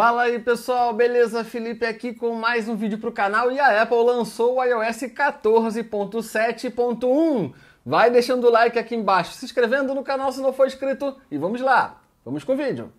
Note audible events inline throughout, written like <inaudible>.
Fala aí pessoal, beleza? Felipe aqui com mais um vídeo para o canal e a Apple lançou o iOS 14.7.1. Vai deixando o like aqui embaixo, se inscrevendo no canal se não for inscrito e vamos lá, vamos com o vídeo.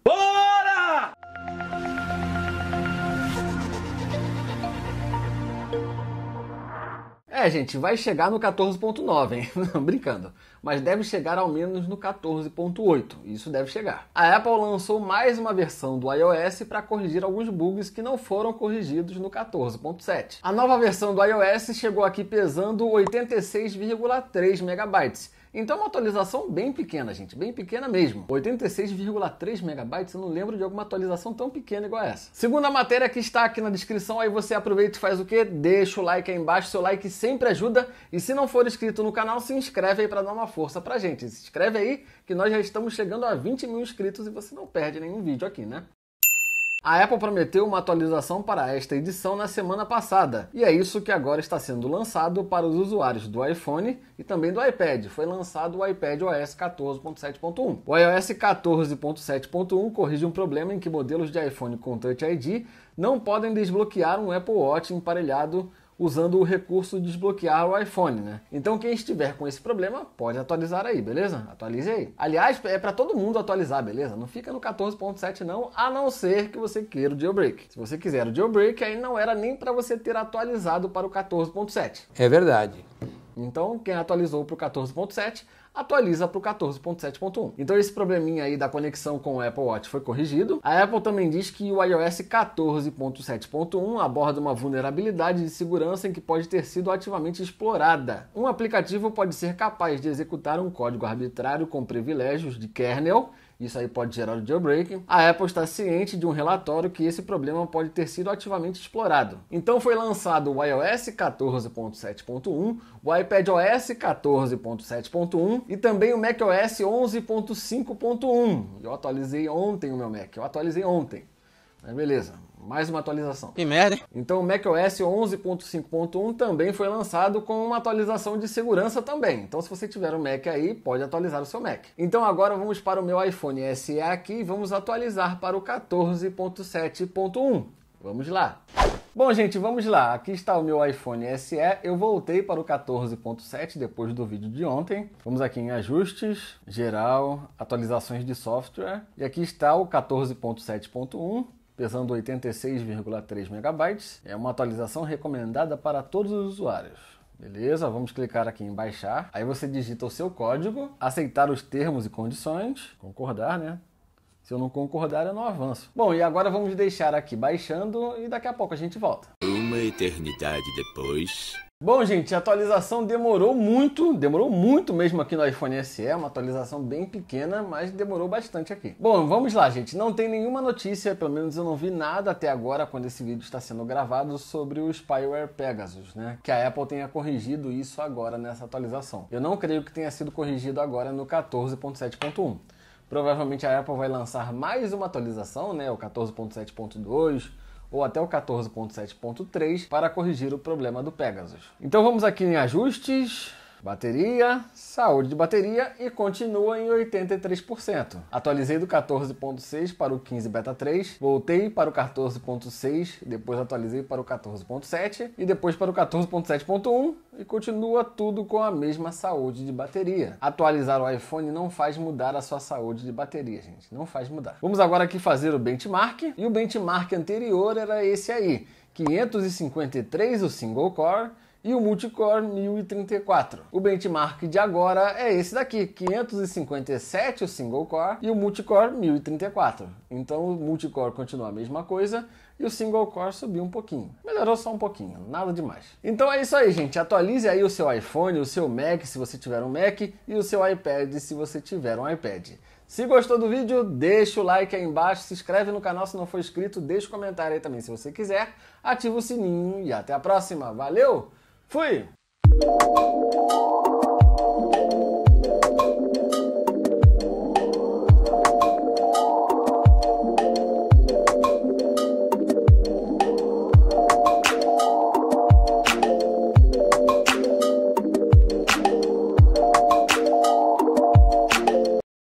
É, gente, vai chegar no 14.9, hein? <laughs> Não, brincando. Mas deve chegar ao menos no 14.8. Isso deve chegar. A Apple lançou mais uma versão do iOS para corrigir alguns bugs que não foram corrigidos no 14.7. A nova versão do iOS chegou aqui pesando 86,3 megabytes então é uma atualização bem pequena, gente, bem pequena mesmo. 86,3 megabytes, eu não lembro de alguma atualização tão pequena igual essa. Segunda matéria que está aqui na descrição, aí você aproveita e faz o quê? Deixa o like aí embaixo, seu like sempre ajuda. E se não for inscrito no canal, se inscreve aí para dar uma força pra gente. Se inscreve aí que nós já estamos chegando a 20 mil inscritos e você não perde nenhum vídeo aqui, né? A Apple prometeu uma atualização para esta edição na semana passada, e é isso que agora está sendo lançado para os usuários do iPhone e também do iPad. Foi lançado o iPad OS 14.7.1. O iOS 14.7.1 corrige um problema em que modelos de iPhone com Touch ID não podem desbloquear um Apple Watch emparelhado usando o recurso de desbloquear o iPhone, né? Então quem estiver com esse problema pode atualizar aí, beleza? Atualize aí. Aliás, é para todo mundo atualizar, beleza? Não fica no 14.7 não, a não ser que você queira o jailbreak. Se você quiser o jailbreak, aí não era nem para você ter atualizado para o 14.7. É verdade. Então, quem atualizou para o 14.7 atualiza para o 14.7.1. Então esse probleminha aí da conexão com o Apple Watch foi corrigido. A Apple também diz que o iOS 14.7.1 aborda uma vulnerabilidade de segurança em que pode ter sido ativamente explorada. Um aplicativo pode ser capaz de executar um código arbitrário com privilégios de kernel isso aí pode gerar o jailbreak. A Apple está ciente de um relatório que esse problema pode ter sido ativamente explorado. Então foi lançado o iOS 14.7.1, o iPadOS 14.7.1 e também o macOS 11.5.1. Eu atualizei ontem o meu Mac, eu atualizei ontem. Mas beleza, mais uma atualização. Que merda, hein? Então o macOS 11.5.1 também foi lançado com uma atualização de segurança também. Então se você tiver um Mac aí, pode atualizar o seu Mac. Então agora vamos para o meu iPhone SE aqui e vamos atualizar para o 14.7.1. Vamos lá. Bom, gente, vamos lá. Aqui está o meu iPhone SE. Eu voltei para o 14.7 depois do vídeo de ontem. Vamos aqui em ajustes, geral, atualizações de software. E aqui está o 14.7.1 pesando 86,3 megabytes É uma atualização recomendada para todos os usuários. Beleza, vamos clicar aqui em baixar. Aí você digita o seu código, aceitar os termos e condições, concordar, né? Se eu não concordar, eu não avanço. Bom, e agora vamos deixar aqui baixando e daqui a pouco a gente volta. Uma eternidade depois. Bom, gente, a atualização demorou muito, demorou muito mesmo aqui no iPhone SE, é uma atualização bem pequena, mas demorou bastante aqui. Bom, vamos lá, gente. Não tem nenhuma notícia, pelo menos eu não vi nada até agora quando esse vídeo está sendo gravado sobre o spyware Pegasus, né? Que a Apple tenha corrigido isso agora nessa atualização. Eu não creio que tenha sido corrigido agora no 14.7.1. Provavelmente a Apple vai lançar mais uma atualização, né? O 14.7.2 ou até o 14.7.3 para corrigir o problema do Pegasus. Então vamos aqui em ajustes, Bateria, saúde de bateria e continua em 83%. Atualizei do 14.6 para o 15 beta 3, voltei para o 14.6, depois atualizei para o 14.7 e depois para o 14.7.1 e continua tudo com a mesma saúde de bateria. Atualizar o iPhone não faz mudar a sua saúde de bateria, gente, não faz mudar. Vamos agora aqui fazer o benchmark e o benchmark anterior era esse aí, 553 o single core e o multicore 1034. O benchmark de agora é esse daqui, 557 o single core e o multicore 1034. Então o multicore continua a mesma coisa e o single core subiu um pouquinho. Melhorou só um pouquinho, nada demais. Então é isso aí, gente. Atualize aí o seu iPhone, o seu Mac se você tiver um Mac e o seu iPad se você tiver um iPad. Se gostou do vídeo, deixa o like aí embaixo, se inscreve no canal se não for inscrito, deixa o comentário aí também se você quiser, ativa o sininho e até a próxima. Valeu! Fui!